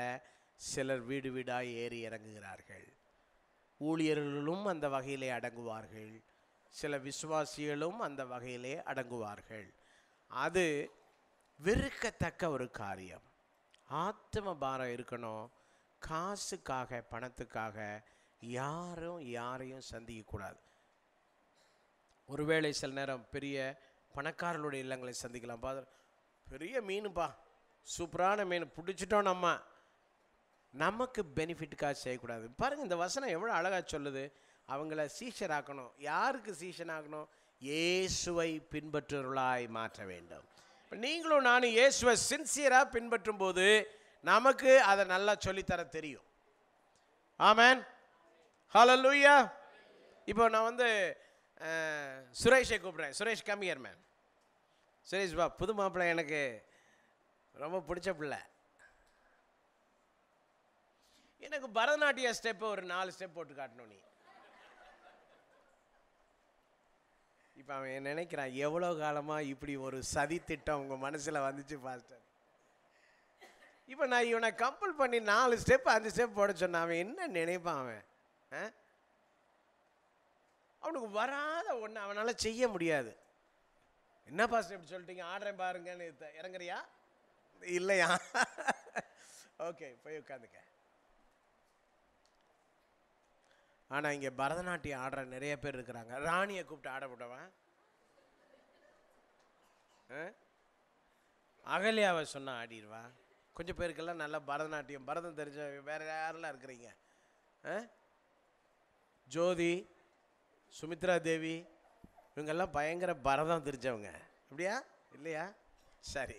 சிலர் வீடு வீடாக ஏறி இறங்குகிறார்கள் ஊழியர்களும் அந்த வகையிலே அடங்குவார்கள் சில விசுவாசிகளும் அந்த வகையிலே அடங்குவார்கள் அது வெறுக்கத்தக்க ஒரு காரியம் ஆத்ம பாரம் இருக்கணும் காசுக்காக பணத்துக்காக யாரும் யாரையும் சந்திக்கக்கூடாது ஒருவேளை சில நேரம் பெரிய பணக்காரர்களுடைய இல்லங்களை சந்திக்கலாம் பெரிய மீனுப்பா சூப்பரான மீன் பிடிச்சிட்டோம் நம்ம நமக்கு பெனிஃபிட்டுக்காக செய்யக்கூடாது பாருங்கள் இந்த வசனம் எவ்வளோ அழகாக சொல்லுது அவங்கள சீஷராக்கணும் யாருக்கு சீஷனாகணும் இயேசுவை பின்பற்றுவர்களாய் மாற்ற வேண்டும் இப்போ நீங்களும் நானும் இயேசுவை சின்சியராக பின்பற்றும் போது நமக்கு அதை நல்லா சொல்லித்தர தெரியும் ஆமேன் ஹலோ லூயா இப்போ நான் வந்து சுரேஷை கூப்பிட்றேன் சுரேஷ் கம்மியர் மேம் சுரேஷ் பா புது மாப்பிள்ளை எனக்கு ரொம்ப பிடிச்ச பிள்ளை எனக்கு பரதநாட்டிய ஸ்டெப்பை ஒரு நாலு ஸ்டெப் போட்டு காட்டணும் நீ இப்போ அவன் நினைக்கிறான் எவ்வளோ காலமாக இப்படி ஒரு சதி திட்டம் உங்கள் மனசில் வந்துச்சு பாஸ்டர் இப்போ நான் இவனை கம்பல் பண்ணி நாலு ஸ்டெப் அஞ்சு ஸ்டெப் போட சொன்ன அவன் என்ன நினைப்பான் அவன் அவனுக்கு வராத ஒன்று அவனால் செய்ய முடியாது என்ன பாஸ்டர் இப்படி சொல்லிட்டீங்க ஆடுறேன் பாருங்கன்னு இறங்குறியா இல்லையா ஓகே போய் உட்காந்துக்க ஆனால் இங்கே பரதநாட்டியம் ஆடுற நிறைய பேர் இருக்கிறாங்க ராணியை கூப்பிட்டு ஆட விட்டவன் அகல்யாவை சொன்னால் ஆடிடுவா கொஞ்சம் பேருக்கெல்லாம் நல்லா பரதநாட்டியம் பரதம் தெரிஞ்ச வேறு யாரெல்லாம் இருக்கிறீங்க ஜோதி சுமித்ரா தேவி இவங்கெல்லாம் பயங்கர பரதம் தெரிஞ்சவங்க அப்படியா இல்லையா சரி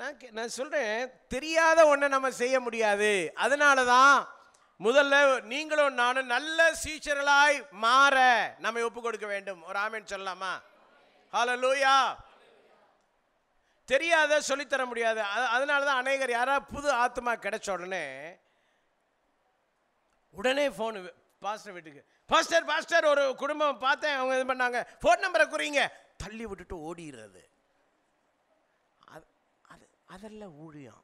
நான் நான் சொல்கிறேன் தெரியாத ஒன்றை நம்ம செய்ய முடியாது அதனால தான் முதல்ல நீங்களும் நானும் நல்ல சீச்சர்களாய் மாற நம்மை ஒப்பு கொடுக்க வேண்டும் ஒரு ஆமின் சொல்லலாமா ஹலோ லூயா தெரியாத சொல்லித்தர முடியாது அதனால தான் அநேகர் யாராவது புது ஆத்மா கிடைச்ச உடனே உடனே ஃபோனு பாஸ்டர் வீட்டுக்கு பாஸ்டர் பாஸ்டர் ஒரு குடும்பம் பார்த்தேன் அவங்க இது பண்ணாங்க ஃபோன் நம்பரை குறிங்க தள்ளி விட்டுட்டு ஓடிடுறது அது அது அதெல்லாம் ஊழியம்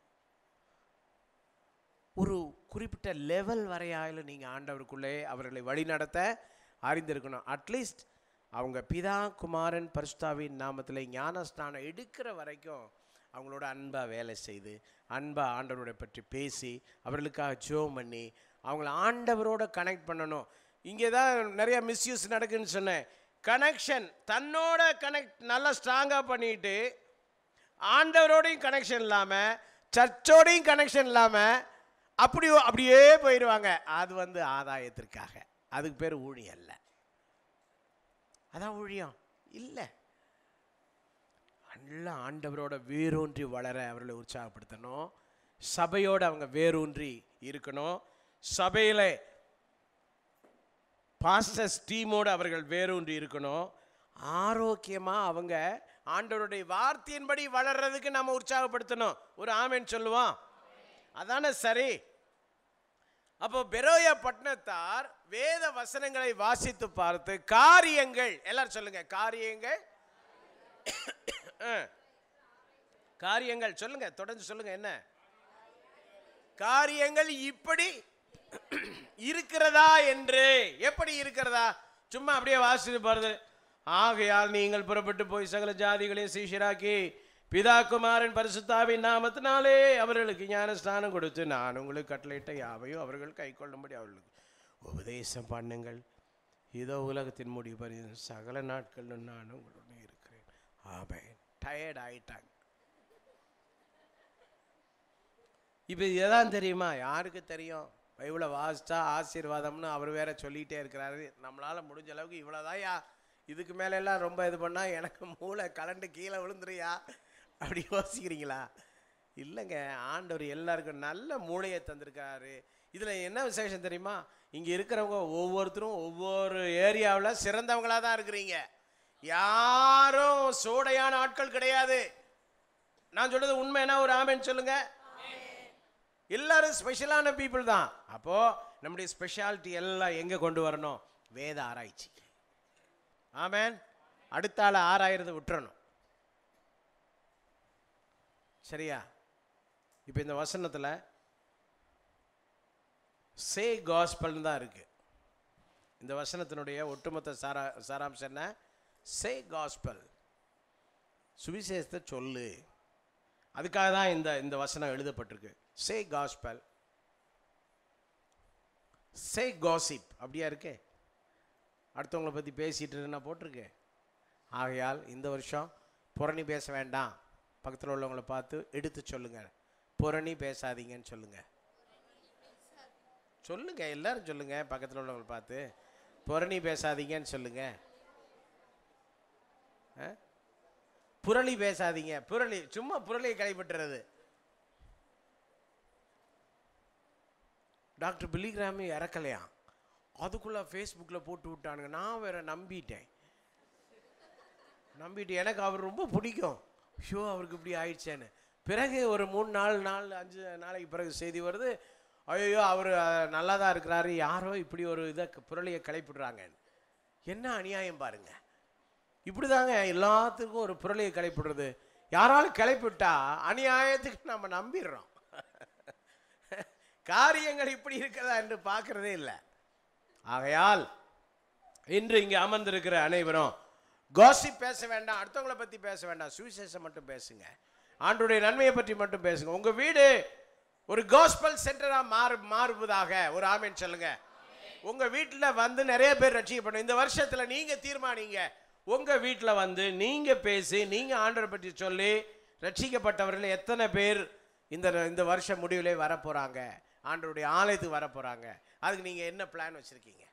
ஒரு குறிப்பிட்ட லெவல் வரையாயிலும் நீங்கள் ஆண்டவருக்குள்ளே அவர்களை வழிநடத்த அறிந்திருக்கணும் அட்லீஸ்ட் அவங்க பிதா குமாரன் பரிஸ்தாவின் நாமத்தில் ஞானஸ்தானம் எடுக்கிற வரைக்கும் அவங்களோட அன்பாக வேலை செய்து அன்பாக ஆண்டவரோட பற்றி பேசி அவர்களுக்காக ஜோ பண்ணி அவங்கள ஆண்டவரோட கனெக்ட் பண்ணணும் இங்கே தான் நிறையா மிஸ்யூஸ் நடக்குன்னு சொன்னேன் கனெக்ஷன் தன்னோட கனெக்ட் நல்லா ஸ்ட்ராங்காக பண்ணிட்டு ஆண்டவரோடையும் கனெக்ஷன் இல்லாமல் சர்ச்சோடையும் கனெக்ஷன் இல்லாமல் அப்படி அப்படியே போயிடுவாங்க அது வந்து ஆதாயத்திற்காக அதுக்கு பேர் ஊழியம் அல்ல அதான் ஊழியம் இல்லை நல்லா ஆண்டவரோட வேரூன்றி வளர அவர்களை உற்சாகப்படுத்தணும் சபையோடு அவங்க வேரூன்றி இருக்கணும் சபையில் பாஸ்டர்ஸ் டீமோடு அவர்கள் வேரூன்றி இருக்கணும் ஆரோக்கியமாக அவங்க ஆண்டவருடைய வார்த்தையின்படி வளர்றதுக்கு நம்ம உற்சாகப்படுத்தணும் ஒரு ஆமேன்னு சொல்லுவோம் அதானே சரி அப்போ பெரோய பட்டணத்தார் வேத வசனங்களை வாசித்து பார்த்து காரியங்கள் எல்லாரும் சொல்லுங்க காரியங்கள் காரியங்கள் சொல்லுங்க தொடர்ந்து சொல்லுங்க என்ன காரியங்கள் இப்படி இருக்கிறதா என்று எப்படி இருக்கிறதா சும்மா அப்படியே வாசித்து பாருது ஆகையால் நீங்கள் புறப்பட்டு போய் சகல ஜாதிகளையும் சீஷராக்கி பிதாக்குமாரின் பரிசுத்தாவின் நாமத்தினாலே அவர்களுக்கு ஞான ஸ்நானம் கொடுத்து நான் உங்களுக்கு கட்டளையிட்ட யாவையும் அவர்கள் கை கொள்ளும்படி அவர்களுக்கு உபதேசம் பண்ணுங்கள் இதோ உலகத்தின் முடிவு பரிந்து சகல நாட்கள்னு நான் உங்களுடன் இருக்கிறேன் ஆமே டயர்ட் ஆயிட்டாங்க இப்போ இதான் தெரியுமா யாருக்கு தெரியும் இவ்வளோ வாசிச்சா ஆசீர்வாதம்னு அவர் வேற சொல்லிகிட்டே இருக்கிறாரு நம்மளால் முடிஞ்ச அளவுக்கு இவ்வளோதான் யா இதுக்கு மேலெல்லாம் ரொம்ப இது பண்ணால் எனக்கு மூளை கலண்டு கீழே விழுந்துருயா அப்படி யோசிக்கிறீங்களா இல்லைங்க ஆண்டவர் எல்லாருக்கும் நல்ல மூளையை தந்திருக்காரு இதில் என்ன விசேஷம் தெரியுமா இங்கே இருக்கிறவங்க ஒவ்வொருத்தரும் ஒவ்வொரு ஏரியாவில் சிறந்தவங்களாக தான் இருக்கிறீங்க யாரும் சோடையான ஆட்கள் கிடையாது நான் சொல்றது என்ன ஒரு ஆமைன்னு சொல்லுங்க எல்லாரும் ஸ்பெஷலான பீப்புள் தான் அப்போ நம்முடைய ஸ்பெஷாலிட்டி எல்லாம் எங்கே கொண்டு வரணும் வேத ஆராய்ச்சி ஆமேன் அடுத்தால ஆராயிரது விட்டுறணும் சரியா இப்போ இந்த வசனத்தில் சே காஸ்பல்னு தான் இருக்குது இந்த வசனத்தினுடைய ஒட்டுமொத்த சாரா சாராம்சம் என்ன சே காஸ்பல் சுவிசேஷத்தை சொல்லு அதுக்காக தான் இந்த இந்த வசனம் எழுதப்பட்டிருக்கு சே காஸ்பல் சே காசிப் அப்படியா இருக்கே அடுத்தவங்களை பற்றி பேசிகிட்டு நான் போட்டிருக்கேன் ஆகையால் இந்த வருஷம் புறணி பேச வேண்டாம் பக்கத்தில் உள்ளவங்களை பார்த்து எடுத்து சொல்லுங்கள் புரணி பேசாதீங்கன்னு சொல்லுங்கள் சொல்லுங்கள் எல்லோரும் சொல்லுங்கள் பக்கத்தில் உள்ளவங்களை பார்த்து புரணி பேசாதீங்கன்னு சொல்லுங்கள் புரளி பேசாதீங்க புரளி சும்மா புரளியை கைப்பற்றுறது டாக்டர் பில்லிகிராமி இறக்கலையா அதுக்குள்ளே ஃபேஸ்புக்கில் போட்டு விட்டானுங்க நான் வேற நம்பிட்டேன் நம்பிட்டு எனக்கு அவர் ரொம்ப பிடிக்கும் ஷோ அவருக்கு இப்படி ஆயிடுச்சேன்னு பிறகு ஒரு மூணு நாலு நாள் அஞ்சு நாளைக்கு பிறகு செய்தி வருது ஐயோ அவர் நல்லா தான் இருக்கிறாரு யாரோ இப்படி ஒரு இதை புரளியை கிளைப்பிடுறாங்க என்ன அநியாயம் பாருங்க இப்படி தாங்க எல்லாத்துக்கும் ஒரு புரளியை கலைப்பிடுறது யாராலும் கிளைப்பிட்டா அநியாயத்துக்கு நம்ம நம்பிடுறோம் காரியங்கள் இப்படி இருக்கிறதா என்று பார்க்கறதே இல்லை ஆகையால் இன்று இங்கே அமர்ந்திருக்கிற அனைவரும் கோசி பேச வேண்டாம் அடுத்தவங்களை பற்றி பேச வேண்டாம் சுவிசேஷம் மட்டும் பேசுங்க ஆண்டுடைய நன்மையை பற்றி மட்டும் பேசுங்க உங்கள் வீடு ஒரு கோஸ்பல் சென்டராக மாறு மாறுவதாக ஒரு ஆமீன் சொல்லுங்க உங்கள் வீட்டில் வந்து நிறைய பேர் ரசிக்கப்படும் இந்த வருஷத்தில் நீங்கள் தீர்மானிங்க உங்கள் வீட்டில் வந்து நீங்கள் பேசி நீங்கள் ஆண்டரை பற்றி சொல்லி ரட்சிக்கப்பட்டவர்கள் எத்தனை பேர் இந்த இந்த வருஷ முடிவிலே வரப்போகிறாங்க ஆண்டருடைய ஆலயத்துக்கு வரப்போகிறாங்க அதுக்கு நீங்கள் என்ன பிளான் வச்சுருக்கீங்க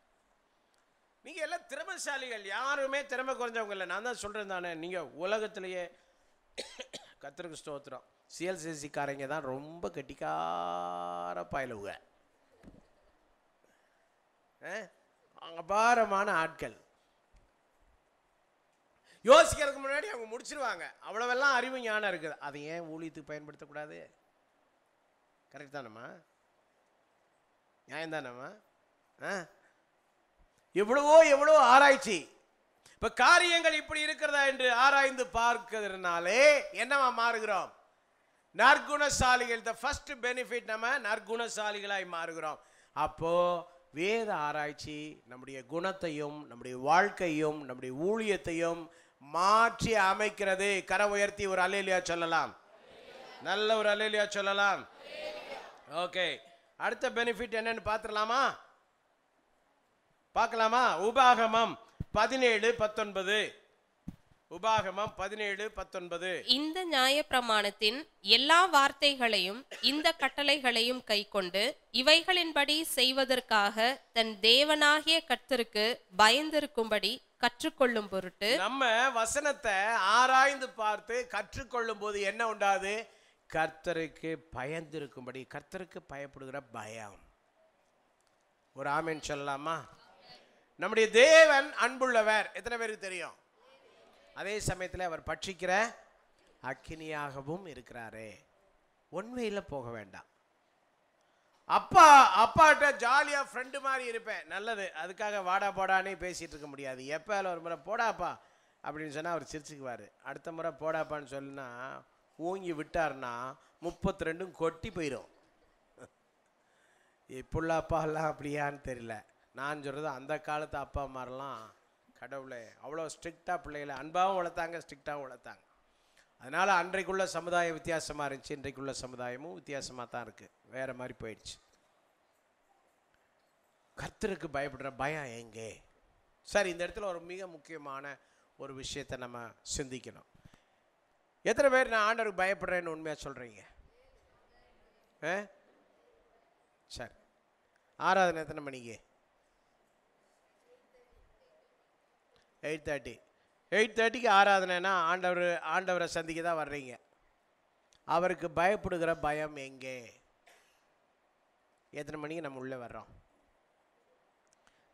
நீங்கள் எல்லாம் திறமைசாலிகள் யாருமே திறமை குறைஞ்சவங்க இல்லை நான் தான் சொல்கிறேன் தானே நீங்கள் உலகத்திலேயே கத்திரக்கு ஸ்தோத்திரம் சிஎல்சிசிக்காரங்க தான் ரொம்ப கட்டிக்கார பயலுவங்க அபாரமான ஆட்கள் யோசிக்கிறதுக்கு முன்னாடி அவங்க முடிச்சிருவாங்க அவ்வளவெல்லாம் அறிவு ஞானம் இருக்குது அதை ஏன் ஊழியத்துக்கு பயன்படுத்தக்கூடாது கரெக்ட் தானம்மா நியாயம் தானம்மா ஆ எவ்வளவோ எவ்வளோ ஆராய்ச்சி இப்போ காரியங்கள் இப்படி இருக்கிறதா என்று ஆராய்ந்து பார்க்கிறதுனாலே என்னவா மாறுகிறோம் நற்குணசாலிகள் த ஃபர்ஸ்ட் பெனிஃபிட் நம்ம நற்குணசாலிகளாய் மாறுகிறோம் அப்போது வேத ஆராய்ச்சி நம்முடைய குணத்தையும் நம்முடைய வாழ்க்கையும் நம்முடைய ஊழியத்தையும் மாற்றி அமைக்கிறது கரை உயர்த்தி ஒரு அலையிலியா சொல்லலாம் நல்ல ஒரு அலையிலியா சொல்லலாம் ஓகே அடுத்த பெனிஃபிட் என்னன்னு பார்த்துடலாமா பார்க்கலாமா உபாகமம் பதினேழு பத்தொன்பது உபாகமம் பதினேழு பத்தொன்பது இந்த நியாய பிரமாணத்தின் எல்லா வார்த்தைகளையும் இந்த கட்டளைகளையும் கைக்கொண்டு இவைகளின்படி செய்வதற்காக தன் தேவனாகிய கர்த்தருக்கு பயந்திருக்கும்படி கற்றுக்கொள்ளும் பொருட்டு நம்ம வசனத்தை ஆராய்ந்து பார்த்து கற்றுக்கொள்ளும் போது என்ன உண்டாது கர்த்தருக்கு பயந்திருக்கும்படி கர்த்தருக்கு பயப்படுகிற பயம் ஒரு ஆமீன் சொல்லலாமா நம்முடைய தேவன் அன்புள்ளவர் எத்தனை பேருக்கு தெரியும் அதே சமயத்தில் அவர் பட்சிக்கிற அக்கினியாகவும் இருக்கிறாரே ஒன்மையில் போக வேண்டாம் அப்பா அப்பாட்ட ஜாலியாக ஃப்ரெண்டு மாதிரி இருப்பேன் நல்லது அதுக்காக வாடா போடானே பேசிகிட்டு இருக்க முடியாது எப்போ ஒரு முறை போடாப்பா அப்படின்னு சொன்னால் அவர் சிரிச்சுக்குவார் அடுத்த முறை போடாப்பான்னு சொன்னால் ஊங்கி விட்டார்னா முப்பத்தி ரெண்டும் கொட்டி போயிடும் இப்புள்ள அப்படியான்னு தெரியல நான் சொல்கிறது அந்த காலத்து அப்பா அம்மாரெலாம் கடவுளை அவ்வளோ ஸ்ட்ரிக்டாக பிள்ளைகளை அன்பாகவும் வளர்த்தாங்க ஸ்ட்ரிக்டாகவும் வளர்த்தாங்க அதனால் அன்றைக்குள்ள சமுதாயம் வித்தியாசமாக இருந்துச்சு இன்றைக்குள்ள சமுதாயமும் வித்தியாசமாக தான் இருக்குது வேறு மாதிரி போயிடுச்சு கர்த்தருக்கு பயப்படுற பயம் எங்கே சரி இந்த இடத்துல ஒரு மிக முக்கியமான ஒரு விஷயத்தை நம்ம சிந்திக்கணும் எத்தனை பேர் நான் ஆண்டவருக்கு பயப்படுறேன்னு உண்மையாக சொல்கிறீங்க ஆ சரி ஆராதனை எத்தனை மணிக்கு எயிட் தேர்ட்டி எயிட் தேர்ட்டிக்கு ஆராதனைனா ஆண்டவர் ஆண்டவரை சந்திக்க தான் வர்றீங்க அவருக்கு பயப்படுகிற பயம் எங்கே எத்தனை மணிக்கு நம்ம உள்ளே வர்றோம்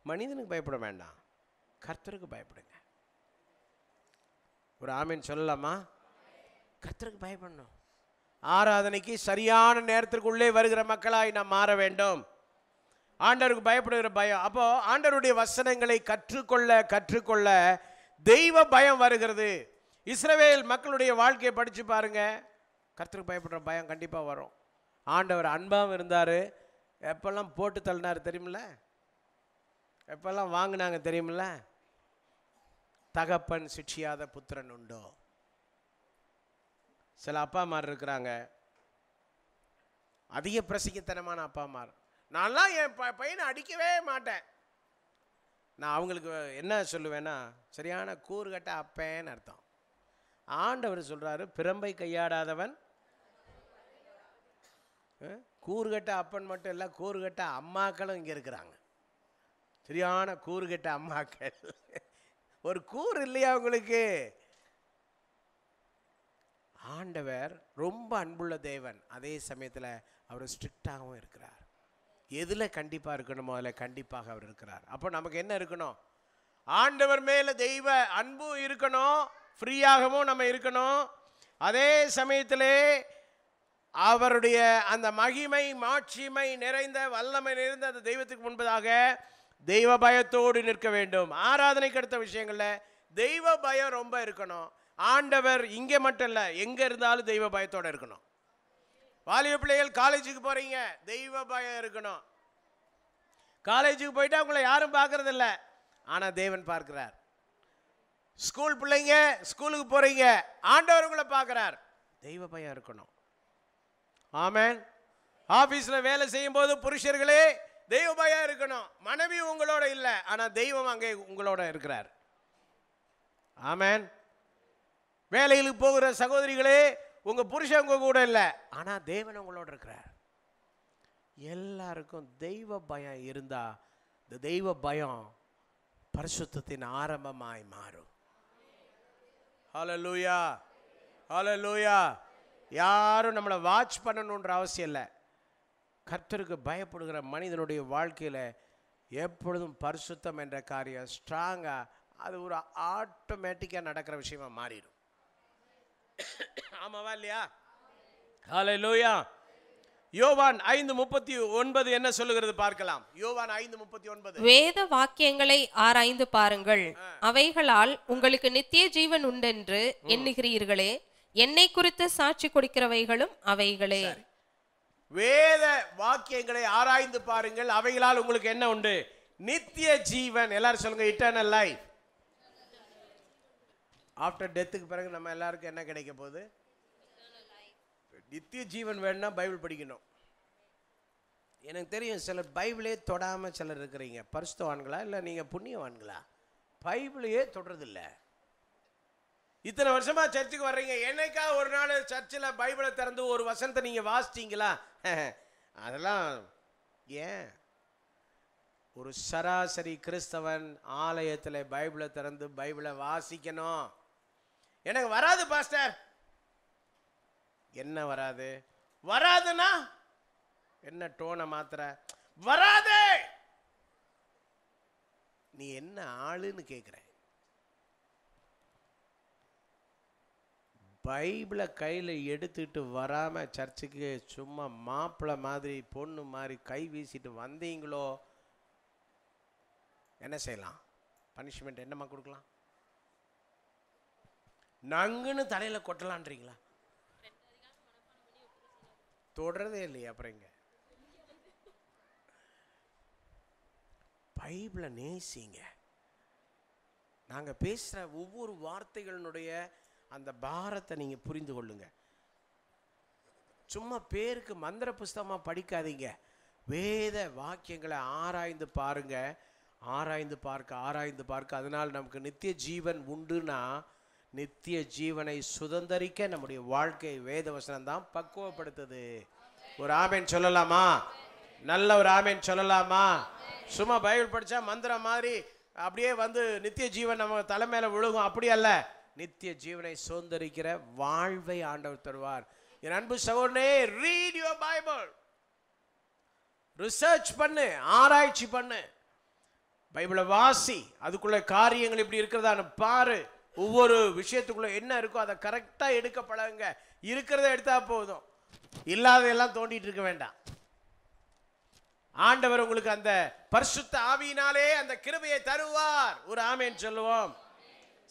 மனிதனுக்கு பயப்பட வேண்டாம் கர்த்தருக்கு பயப்படுங்க ஒரு ஆமீன் சொல்லலாமா கர்த்தருக்கு பயப்படணும் ஆராதனைக்கு சரியான நேரத்திற்குள்ளே வருகிற மக்களாய் நாம் மாற வேண்டும் ஆண்டவருக்கு பயப்படுகிற பயம் அப்போ ஆண்டவருடைய வசனங்களை கற்றுக்கொள்ள கற்றுக்கொள்ள தெய்வ பயம் வருகிறது இஸ்ரவேல் மக்களுடைய வாழ்க்கையை படித்து பாருங்க கர்த்தருக்கு பயப்படுற பயம் கண்டிப்பாக வரும் ஆண்டவர் அன்பாகவும் இருந்தார் எப்பெல்லாம் போட்டு தள்ளினார் தெரியுமில்ல எப்பெல்லாம் வாங்கினாங்க தெரியுமில்ல தகப்பன் சிட்சியாத புத்திரன் உண்டோ சில அப்பா அம்மார் இருக்கிறாங்க அதிக பிரசிங்கத்தனமான அப்பா அம்மார் நான்லாம் என் ப பையனை அடிக்கவே மாட்டேன் நான் அவங்களுக்கு என்ன சொல்லுவேன்னா சரியான கூறுகட்ட அப்பேன்னு அர்த்தம் ஆண்டவர் சொல்கிறாரு பிரம்பை கையாடாதவன் கூறுகட்ட அப்பன் மட்டும் இல்லை கூறுகட்ட அம்மாக்களும் இங்கே இருக்கிறாங்க சரியான கூறுகட்ட அம்மாக்கள் ஒரு கூறு இல்லையா அவங்களுக்கு ஆண்டவர் ரொம்ப அன்புள்ள தேவன் அதே சமயத்தில் அவர் ஸ்ட்ரிக்டாகவும் இருக்கிறார் எதில் கண்டிப்பாக இருக்கணுமோ அதில் கண்டிப்பாக அவர் இருக்கிறார் அப்போ நமக்கு என்ன இருக்கணும் ஆண்டவர் மேலே தெய்வ அன்பும் இருக்கணும் ஃப்ரீயாகவும் நம்ம இருக்கணும் அதே சமயத்திலே அவருடைய அந்த மகிமை மாட்சிமை நிறைந்த வல்லமை நிறைந்த அந்த தெய்வத்துக்கு முன்பதாக தெய்வ பயத்தோடு நிற்க வேண்டும் ஆராதனைக்கு அடுத்த விஷயங்களில் தெய்வ பயம் ரொம்ப இருக்கணும் ஆண்டவர் இங்கே மட்டும் இல்லை எங்கே இருந்தாலும் தெய்வ பயத்தோடு இருக்கணும் வாலிப பிள்ளைகள் காலேஜுக்கு போகிறீங்க தெய்வ பயம் இருக்கணும் காலேஜுக்கு போயிட்டால் உங்களை யாரும் பார்க்குறதில்ல ஆனால் தேவன் பார்க்கிறார் ஸ்கூல் பிள்ளைங்க ஸ்கூலுக்கு போகிறீங்க ஆண்டவர் உங்களை பார்க்குறார் தெய்வ பயம் இருக்கணும் ஆமேன் ஆஃபீஸில் வேலை செய்யும்போது புருஷர்களே தெய்வ பயம் இருக்கணும் மனைவி உங்களோட இல்லை ஆனால் தெய்வம் அங்கே உங்களோட இருக்கிறார் ஆமேன் வேலைகளுக்கு போகிற சகோதரிகளே உங்கள் புருஷன் உங்கள் கூட இல்லை ஆனால் தேவன் உங்களோட இருக்கிறார் எல்லாருக்கும் தெய்வ பயம் இருந்தால் இந்த தெய்வ பயம் பரிசுத்தின் ஆரம்பமாய் மாறும் ஹலலூயா ஹலலூயா யாரும் நம்மளை வாட்ச் பண்ணணுன்ற அவசியம் இல்லை கர்த்தருக்கு பயப்படுகிற மனிதனுடைய வாழ்க்கையில் எப்பொழுதும் பரிசுத்தம் என்ற காரியம் ஸ்ட்ராங்காக அது ஒரு ஆட்டோமேட்டிக்காக நடக்கிற விஷயமா மாறிடும் ஆமாவா இல்லையா ஹலோ லூயா யோவான் ஐந்து முப்பத்தி ஒன்பது என்ன சொல்லுகிறது பார்க்கலாம் யோவான் ஐந்து முப்பத்தி ஒன்பது வேத வாக்கியங்களை ஆராய்ந்து பாருங்கள் அவைகளால் உங்களுக்கு நித்திய ஜீவன் உண்டென்று எண்ணுகிறீர்களே என்னை குறித்து சாட்சி கொடுக்கிறவைகளும் அவைகளே வேத வாக்கியங்களை ஆராய்ந்து பாருங்கள் அவைகளால் உங்களுக்கு என்ன உண்டு நித்திய ஜீவன் எல்லாரும் சொல்லுங்க இட்டர்னல் லைஃப் ஆஃப்டர் டெத்துக்கு பிறகு நம்ம எல்லாருக்கும் என்ன கிடைக்க போகுது நித்திய ஜீவன் வேணும்னா பைபிள் படிக்கணும் எனக்கு தெரியும் சிலர் பைபிளே தொடாமல் சிலர் இருக்கிறீங்க பரிசுத்தவான்களா இல்லை நீங்கள் புண்ணியவான்களா பைபிளையே தொடுறதில்ல இத்தனை வருஷமாக சர்ச்சுக்கு வர்றீங்க என்னைக்கா ஒரு நாள் சர்ச்சில் பைபிளை திறந்து ஒரு வசனத்தை நீங்கள் வாசிச்சிங்களா அதெல்லாம் ஏன் ஒரு சராசரி கிறிஸ்தவன் ஆலயத்தில் பைபிளை திறந்து பைபிளை வாசிக்கணும் எனக்கு வராது பாஸ்டர் என்ன வராது வராதுன்னா என்ன டோனை மாத்திர வராது நீ என்ன ஆளுன்னு கேட்குற பைபிளை கையில் எடுத்துட்டு வராமல் சர்ச்சுக்கு சும்மா மாப்பிள்ளை மாதிரி பொண்ணு மாதிரி கை வீசிட்டு வந்தீங்களோ என்ன செய்யலாம் பனிஷ்மெண்ட் என்னம்மா கொடுக்கலாம் நங்குன்னு தலையில் கொட்டலான்றீங்களா தொடரதே இல்லையா அப்புறம் இங்கே பைபிளை நேசிங்க நாங்கள் பேசுகிற ஒவ்வொரு வார்த்தைகளினுடைய அந்த பாரத்தை நீங்கள் புரிந்து கொள்ளுங்க சும்மா பேருக்கு மந்திர புஸ்தகமாக படிக்காதீங்க வேத வாக்கியங்களை ஆராய்ந்து பாருங்கள் ஆராய்ந்து பார்க்க ஆராய்ந்து பார்க்க அதனால் நமக்கு நித்திய ஜீவன் உண்டுன்னா நித்திய ஜீவனை சுதந்திரிக்க நம்முடைய வாழ்க்கை வேதவசனம் தான் பக்குவப்படுத்துது ஒரு ஆமேன் சொல்லலாமா நல்ல ஒரு ஆமேன் சொல்லலாமா சும்மா பைபிள் படித்தா மந்திரம் மாதிரி அப்படியே வந்து நித்திய ஜீவன் நம்ம தலைமையில விழுகும் அப்படி அல்ல நித்திய ஜீவனை சுதந்திரிக்கிற வாழ்வை ஆண்டவர் தருவார் என் அன்பு சகோதரனே ரீட் யுவர் பைபிள் ரிசர்ச் பண்ணு ஆராய்ச்சி பண்ணு பைபிளை வாசி அதுக்குள்ள காரியங்கள் இப்படி இருக்கிறதான்னு பாரு ஒவ்வொரு விஷயத்துக்குள்ள என்ன இருக்கோ அதை கரெக்டாக எடுக்க பழகுங்க இருக்கிறத எடுத்தா போதும் இல்லாதையெல்லாம் தோண்டிட்டு இருக்க வேண்டாம் ஆண்டவர் உங்களுக்கு அந்த பரிசுத்த ஆவியினாலே அந்த கிருபையை தருவார் ஒரு ஆமேன்னு சொல்லுவோம்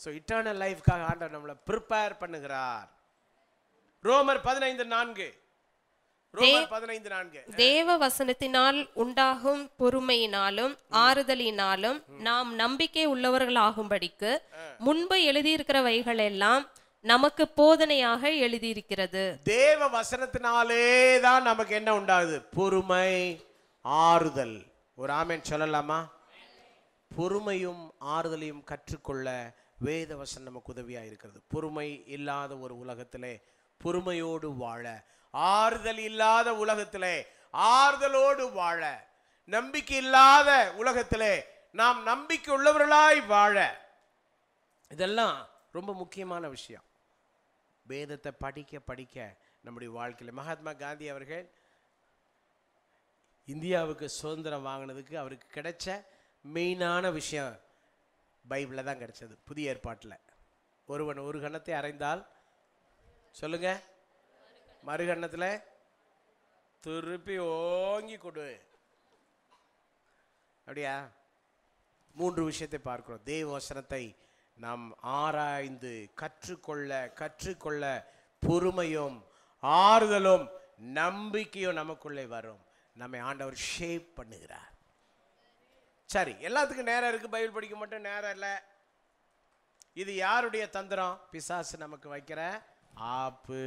ஸோ இட்டர்னல் லைஃப்காக ஆண்டவர் நம்மளை ப்ரிப்பேர் பண்ணுகிறார் ரோமர் பதினைந்து நான்கு தேவ வசனத்தினால் உண்டாகும் பொறுமையினாலும் ஆறுதலினாலும் நாம் நம்பிக்கை உள்ளவர்களாகும்படிக்கு முன்பு எழுதியிருக்கிறவைகள் எல்லாம் நமக்கு போதனையாக எழுதியிருக்கிறது தேவ வசனத்தினாலே தான் நமக்கு என்ன உண்டாகுது பொறுமை ஆறுதல் ஒரு ஆமேன் சொல்லலாமா பொறுமையும் ஆறுதலையும் கற்றுக்கொள்ள வேத வசனம் நமக்கு உதவியாக இருக்கிறது பொறுமை இல்லாத ஒரு உலகத்திலே பொறுமையோடு வாழ ஆறுதல் இல்லாத உலகத்திலே ஆறுதலோடு வாழ நம்பிக்கை இல்லாத உலகத்திலே நாம் நம்பிக்கை உள்ளவர்களாய் வாழ இதெல்லாம் ரொம்ப முக்கியமான விஷயம் வேதத்தை படிக்க படிக்க நம்முடைய வாழ்க்கையில் மகாத்மா காந்தி அவர்கள் இந்தியாவுக்கு சுதந்திரம் வாங்கினதுக்கு அவருக்கு கிடைச்ச மெயினான விஷயம் பைபிளில் தான் கிடைச்சது புதிய ஏற்பாட்டில் ஒருவன் ஒரு கணத்தை அறைந்தால் சொல்லுங்கள் மறுகண்ணத்தில் திருப்பி ஓங்கி கொடு அப்படியா மூன்று விஷயத்தை பார்க்கிறோம் தேவ வசனத்தை நாம் ஆராய்ந்து கற்றுக்கொள்ள கற்றுக்கொள்ள பொறுமையும் ஆறுதலும் நம்பிக்கையும் நமக்குள்ளே வரும் நம்மை ஆண்டவர் ஷேப் பண்ணுகிறார் சரி எல்லாத்துக்கும் நேரம் இருக்குது பைபிள் படிக்க மட்டும் நேரம் இல்லை இது யாருடைய தந்திரம் பிசாசு நமக்கு வைக்கிற ஆப்பு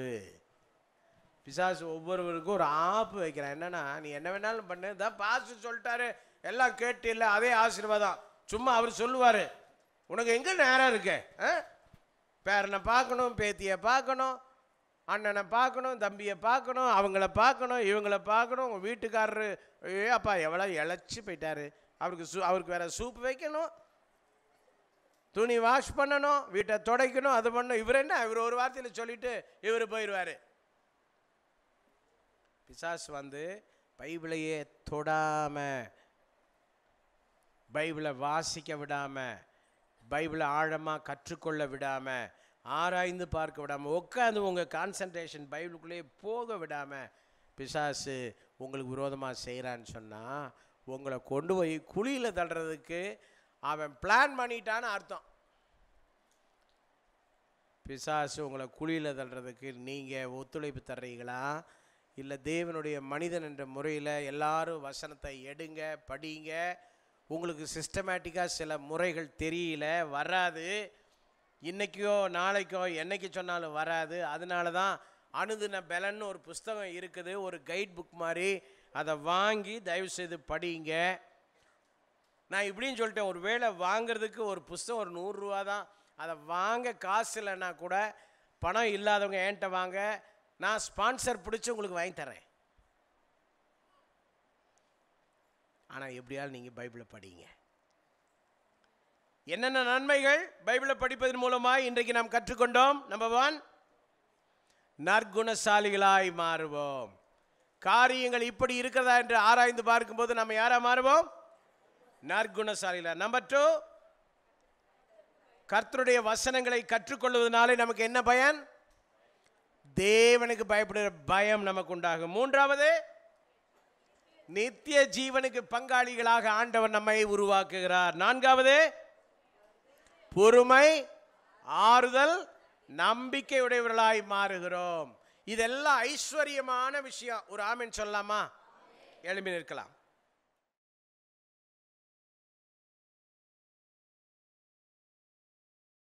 பிசாசு ஒவ்வொருவருக்கும் ஒரு ஆப்பு வைக்கிறான் என்னன்னா நீ என்ன வேணாலும் பண்ணு பாசு சொல்லிட்டாரு எல்லாம் கேட்டு இல்லை அதே ஆசீர்வாதம் சும்மா அவர் சொல்லுவார் உனக்கு எங்கே நேரம் இருக்கு பேரனை பார்க்கணும் பேத்தியை பார்க்கணும் அண்ணனை பார்க்கணும் தம்பியை பார்க்கணும் அவங்கள பார்க்கணும் இவங்கள பார்க்கணும் உங்கள் வீட்டுக்காரரு ஏ அப்பா எவ்வளோ இழைச்சி போயிட்டாரு அவருக்கு சூ அவருக்கு வேறு சூப் வைக்கணும் துணி வாஷ் பண்ணணும் வீட்டை துடைக்கணும் அது பண்ணணும் இவர் என்ன இவர் ஒரு வார்த்தையில் சொல்லிவிட்டு இவர் போயிடுவார் பிசாசு வந்து பைபிளையே தொடாமல் பைபிளை வாசிக்க விடாமல் பைபிளை ஆழமாக கற்றுக்கொள்ள விடாமல் ஆராய்ந்து பார்க்க விடாமல் உட்காந்து உங்கள் கான்சன்ட்ரேஷன் பைபிளுக்குள்ளேயே போக விடாமல் பிசாசு உங்களுக்கு விரோதமாக செய்கிறான்னு சொன்னால் உங்களை கொண்டு போய் குழியில் தள்ளுறதுக்கு அவன் பிளான் பண்ணிட்டான்னு அர்த்தம் பிசாசு உங்களை குழியில் தள்ளுறதுக்கு நீங்கள் ஒத்துழைப்பு தர்றீங்களா இல்லை தேவனுடைய மனிதன் என்ற முறையில் எல்லாரும் வசனத்தை எடுங்க படிங்க உங்களுக்கு சிஸ்டமேட்டிக்காக சில முறைகள் தெரியல வராது இன்றைக்கியோ நாளைக்கோ என்றைக்கு சொன்னாலும் வராது அதனால தான் அணுதின பலன்னு ஒரு புஸ்தகம் இருக்குது ஒரு கைட் புக் மாதிரி அதை வாங்கி தயவுசெய்து படிங்க நான் இப்படின்னு சொல்லிட்டேன் ஒரு வேளை வாங்கிறதுக்கு ஒரு புஸ்தகம் ஒரு நூறுரூவா தான் அதை வாங்க காசு இல்லைன்னா கூட பணம் இல்லாதவங்க ஏன்ட்ட வாங்க நான் ஸ்பான்சர் பிடிச்சி உங்களுக்கு வாங்கி தரேன் ஆனால் எப்படியாலும் நீங்கள் பைபிளை படிங்க என்னென்ன நன்மைகள் பைபிளை படிப்பதன் மூலமாக இன்றைக்கு நாம் கற்றுக்கொண்டோம் நம்பர் ஒன் நற்குணசாலிகளாய் மாறுவோம் காரியங்கள் இப்படி இருக்கிறதா என்று ஆராய்ந்து பார்க்கும்போது நம்ம யாராக மாறுவோம் நற்குணசாலிகளா நம்பர் டூ கர்த்தருடைய வசனங்களை கற்றுக்கொள்வதனாலே நமக்கு என்ன பயன் தேவனுக்கு பயப்படுகிற பயம் நமக்கு உண்டாகும் மூன்றாவது நித்திய ஜீவனுக்கு பங்காளிகளாக ஆண்டவர் நம்மை உருவாக்குகிறார் நான்காவது பொறுமை ஆறுதல் நம்பிக்கை உடையவர்களாய் மாறுகிறோம் இதெல்லாம் ஐஸ்வர்யமான விஷயம் ஒரு ஆமின் சொல்லலாமா எழுப்பி நிற்கலாம்